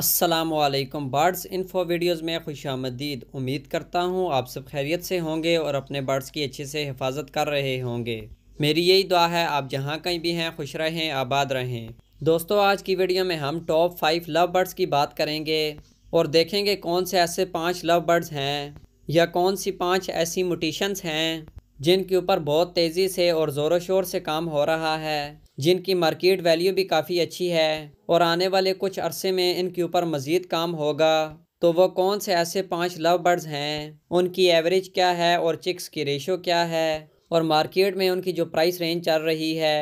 Aslam birds info videos में खुश आमदीद उम्मीद करता हूँ आप सब खैरियत से होंगे और अपने बर्ड्स की अच्छे से हिफाजत कर रहे होंगे मेरी यही दुआ है आप जहाँ कहीं भी हैं खुश रहें आबाद रहें दोस्तों आज की वीडियो में हम टॉप फाइव लव बर्ड्स की बात करेंगे और देखेंगे कौन से ऐसे पाँच लव बर्ड्स हैं या कौन सी पाँच ऐसी मोटिशंस हैं जिनके ऊपर बहुत तेज़ी से और ज़ोरों शोर से काम हो रहा है जिनकी मार्केट वैल्यू भी काफ़ी अच्छी है और आने वाले कुछ अरसे में इनके ऊपर मज़ीद काम होगा तो वो कौन से ऐसे पांच लव बर्ड्स हैं उनकी एवरेज क्या है और चिक्स की रेशो क्या है और मार्केट में उनकी जो प्राइस रेंज चल रही है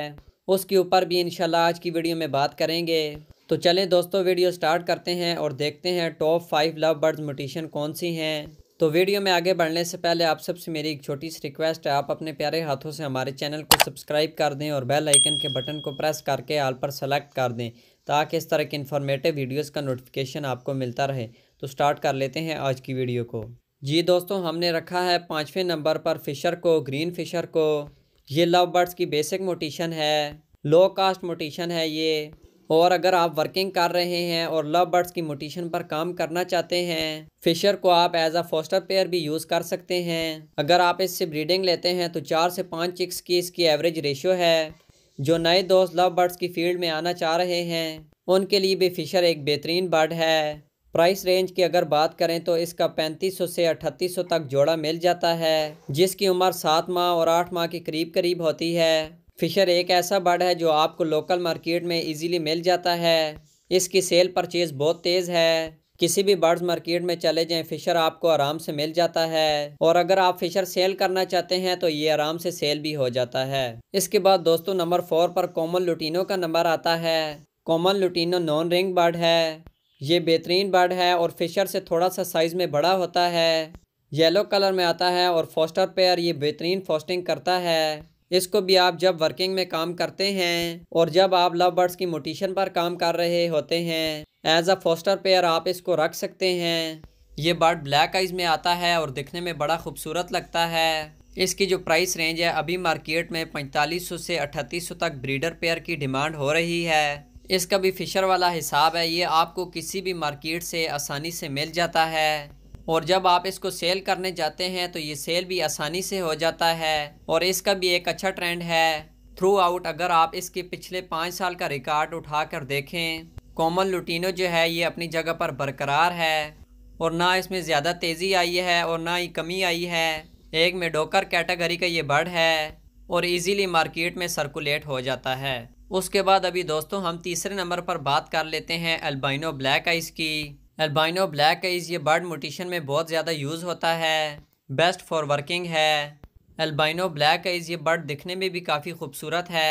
उसके ऊपर भी इन आज की वीडियो में बात करेंगे तो चलें दोस्तों वीडियो स्टार्ट करते हैं और देखते हैं top five love birds mutation कौन सी हैं तो वीडियो में आगे बढ़ने से पहले आप सबसे मेरी एक छोटी सी रिक्वेस्ट है आप अपने प्यारे हाथों से हमारे चैनल को सब्सक्राइब कर दें और बेल आइकन के बटन को प्रेस करके आल पर सेलेक्ट कर दें ताकि इस तरह के इन्फॉर्मेटिव वीडियोस का नोटिफिकेशन आपको मिलता रहे तो स्टार्ट कर लेते हैं आज की वीडियो को जी दोस्तों हमने रखा है पाँचवें नंबर पर फिशर को ग्रीन फिशर को ये लव बर्ड्स की बेसिक मोटिशन है लो कास्ट मोटिशन है ये और अगर आप वर्किंग कर रहे हैं और लव बर्ड्स की मोटिशन पर काम करना चाहते हैं फिशर को आप एज अ फोस्टर पेयर भी यूज़ कर सकते हैं अगर आप इससे ब्रीडिंग लेते हैं तो चार से पाँच चिक्स की इसकी एवरेज रेशियो है जो नए दोस्त लव बर्ड्स की फील्ड में आना चाह रहे हैं उनके लिए भी फिशर एक बेहतरीन बर्ड है प्राइस रेंज की अगर बात करें तो इसका 3500 से 3800 तक जोड़ा मिल जाता है जिसकी उम्र सात माह और आठ माह के करीब करीब होती है फिशर एक ऐसा बर्ड है जो आपको लोकल मार्केट में इजीली मिल जाता है इसकी सेल परचेज़ बहुत तेज़ है किसी भी बर्ड्स मार्केट में चले जाएं फिशर आपको आराम से मिल जाता है और अगर आप फिशर सेल करना चाहते हैं तो ये आराम से सेल भी हो जाता है इसके बाद दोस्तों नंबर फोर पर कॉमन लुटीनो का नंबर आता है common lutino non ring bird है ये बेहतरीन बर्ड है और फिशर से थोड़ा सा साइज़ में बड़ा होता है येलो कलर में आता है और फोस्टर पेयर ये बेहतरीन फोस्टिंग करता है इसको भी आप जब वर्किंग में काम करते हैं और जब आप लव बर्ड्स की मोटिशन पर काम कर रहे होते हैं एज अ फोस्टर पेयर आप इसको रख सकते हैं ये बर्ड ब्लैक आइज़ में आता है और दिखने में बड़ा खूबसूरत लगता है इसकी जो प्राइस रेंज है अभी मार्केट में 4500 से 3800 तक ब्रीडर पेयर की डिमांड हो रही है इसका भी फिशर वाला हिसाब है ये आपको किसी भी मार्केट से आसानी से मिल जाता है और जब आप इसको सेल करने जाते हैं तो ये सेल भी आसानी से हो जाता है और इसका भी एक अच्छा ट्रेंड है थ्रू आउट अगर आप इसके पिछले पाँच साल का रिकॉर्ड उठा कर देखें कॉमन लुटीनो जो है ये अपनी जगह पर बरकरार है और ना इसमें ज़्यादा तेज़ी आई है और ना ही कमी आई है एक मेडोकर कैटेगरी का ये बर्ड है और इजीली मार्केट में सर्कुलेट हो जाता है उसके बाद अभी दोस्तों हम तीसरे नंबर पर बात कर लेते हैं अल्बाइनो ब्लैक आइस की एल्बाइनो ब्लैक आइज ये बर्ड मोटिशन में बहुत ज़्यादा यूज़ होता है बेस्ट फॉर वर्किंग है एल्बाइनो ब्लैक आइज ये बर्ड दिखने में भी काफ़ी खूबसूरत है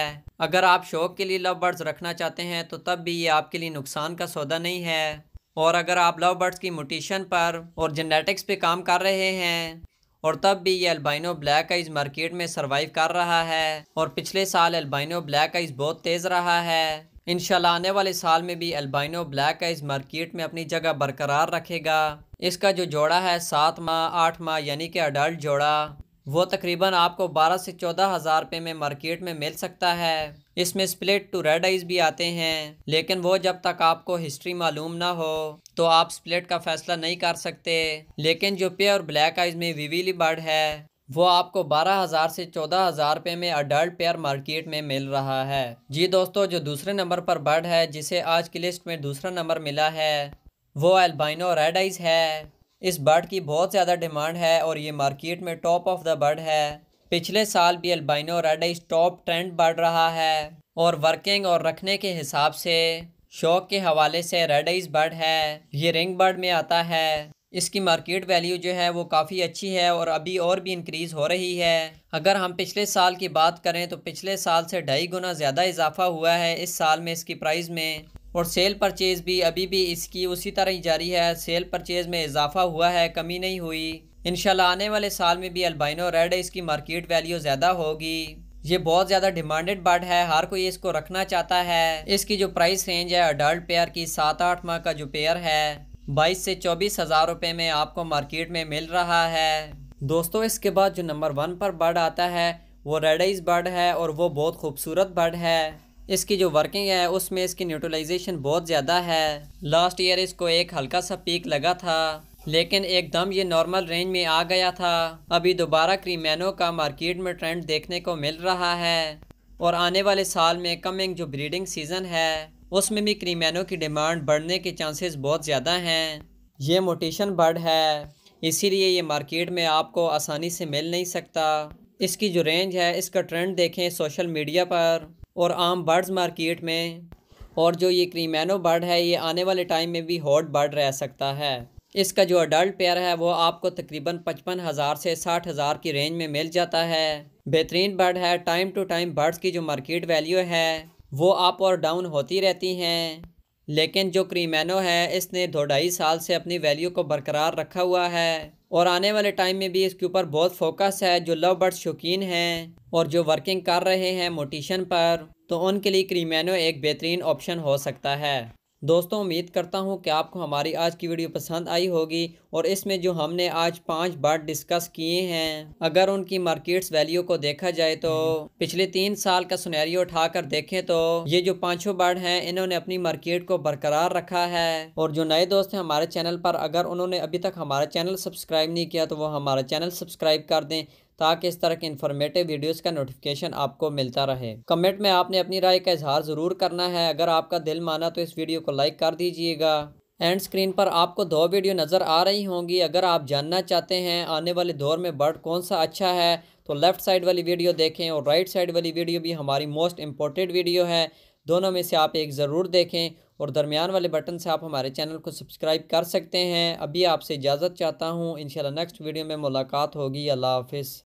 अगर आप शौक के लिए लव बर्ड्स रखना चाहते हैं तो तब भी ये आपके लिए नुकसान का सौदा नहीं है और अगर आप लव बर्ड्स की मोटिशन पर और जेनेटिक्स पे काम कर रहे हैं और तब भी ये एल्बाइनो ब्लैक आइज मार्केट में सर्वाइव कर रहा है और पिछले साल एल्बाइनो ब्लैक आइज बहुत तेज़ रहा है इन आने वाले साल में भी एल्बाइनो ब्लैक आइज मार्केट में अपनी जगह बरकरार रखेगा इसका जो जोड़ा है सात माह आठ माह यानी कि अडल्ट जोड़ा वो तकरीबन आपको बारह से चौदह हज़ार रुपये में मार्केट में मिल सकता है इसमें स्प्लिट टू रेड आइज भी आते हैं लेकिन वो जब तक आपको हिस्ट्री मालूम ना हो तो आप स्प्लिट का फैसला नहीं कर सकते लेकिन जो प्योर ब्लैक आइज में विविली बर्ड है वो आपको बारह हज़ार से चौदह हज़ार रुपये में अडल्ट पेयर मार्केट में मिल रहा है जी दोस्तों जो दूसरे नंबर पर बर्ड है जिसे आज की लिस्ट में दूसरा नंबर मिला है वो एल्बाइनो रेड आइज है इस बर्ड की बहुत ज़्यादा डिमांड है और ये मार्केट में टॉप ऑफ द बर्ड है पिछले साल भी albino red eyes top trend बढ़ रहा है और वर्किंग और रखने के हिसाब से शौक के हवाले से रेड आइज बर्ड है ये रिंग बर्ड में आता है इसकी मार्केट वैल्यू जो है वो काफ़ी अच्छी है और अभी और भी इंक्रीज़ हो रही है अगर हम पिछले साल की बात करें तो पिछले साल से ढाई गुना ज़्यादा इजाफा हुआ है इस साल में इसकी प्राइस में और सेल परचेज़ भी अभी भी इसकी उसी तरह ही जारी है सेल परचेज़ में इजाफा हुआ है कमी नहीं हुई इन आने वाले साल में भी अल्बाइनो रेड इसकी मार्केट वैल्यू ज़्यादा होगी ये बहुत ज़्यादा डिमांडेड बर्ड है हर कोई इसको रखना चाहता है इसकी जो प्राइस रेंज है अडल्ट पेयर की सात आठ माह का जो पेयर है बाईस से चौबीस हज़ार रुपये में आपको मार्केट में मिल रहा है दोस्तों इसके बाद जो नंबर वन पर बर्ड आता है वो रेडइज बर्ड है और वो बहुत खूबसूरत बर्ड है इसकी जो वर्किंग है उसमें इसकी न्यूट्रलाइजेशन बहुत ज़्यादा है लास्ट ईयर इसको एक हल्का सा पीक लगा था लेकिन एकदम ये नॉर्मल रेंज में आ गया था अभी दोबारा क्रीमैनो का मार्केट में ट्रेंड देखने को मिल रहा है और आने वाले साल में कमिंग जो ब्रीडिंग सीज़न है उसमें भी क्रीमैनों की डिमांड बढ़ने के चांसेस बहुत ज़्यादा हैं ये मोटेशन बर्ड है इसीलिए ये मार्केट में आपको आसानी से मिल नहीं सकता इसकी जो रेंज है इसका ट्रेंड देखें सोशल मीडिया पर और आम बर्ड्स मार्केट में और जो ये क्रीमैनो बर्ड है ये आने वाले टाइम में भी हॉट बर्ड रह सकता है इसका जो अडल्ट पेयर है वो आपको तकरीबन पचपन हज़ार से साठ हज़ार की रेंज में मिल जाता है बेहतरीन बर्ड है टाइम टू टाइम बर्ड्स की जो मार्केट वैल्यू है वो अप और डाउन होती रहती हैं लेकिन जो क्रीमेनो है इसने दो ढाई साल से अपनी वैल्यू को बरकरार रखा हुआ है और आने वाले टाइम में भी इसके ऊपर बहुत फोकस है जो लव बर्ड शौकीन हैं और जो वर्किंग कर रहे हैं मोटिशन पर तो उनके लिए क्रीमेनो एक बेहतरीन ऑप्शन हो सकता है दोस्तों उम्मीद करता हूँ कि आपको हमारी आज की वीडियो पसंद आई होगी और इसमें जो हमने आज पांच बार डिस्कस किए हैं अगर उनकी मार्केट्स वैल्यू को देखा जाए तो पिछले तीन साल का सुनहरियो उठाकर देखें तो ये जो पांचों बार हैं इन्होंने अपनी मार्केट को बरकरार रखा है और जो नए दोस्त हैं हमारे चैनल पर अगर उन्होंने अभी तक हमारा चैनल सब्सक्राइब नहीं किया तो वो हमारा चैनल सब्सक्राइब कर दें ताकि इस तरह के इन्फॉर्मेटिव वीडियोस का नोटिफिकेशन आपको मिलता रहे कमेंट में आपने अपनी राय का इजहार ज़रूर करना है अगर आपका दिल माना तो इस वीडियो को लाइक कर दीजिएगा एंड स्क्रीन पर आपको दो वीडियो नज़र आ रही होंगी अगर आप जानना चाहते हैं आने वाले दौर में बर्ड कौन सा अच्छा है तो लेफ़्ट साइड वाली वीडियो देखें और राइट साइड वाली वीडियो भी हमारी मोस्ट इम्पोर्टेंट वीडियो है दोनों में से आप एक ज़रूर देखें और दरमियान वाले बटन से आप हमारे चैनल को सब्सक्राइब कर सकते हैं अभी आपसे इजाज़त चाहता हूँ इन नेक्स्ट वीडियो में मुलाकात होगी अल्लाह हाफिज़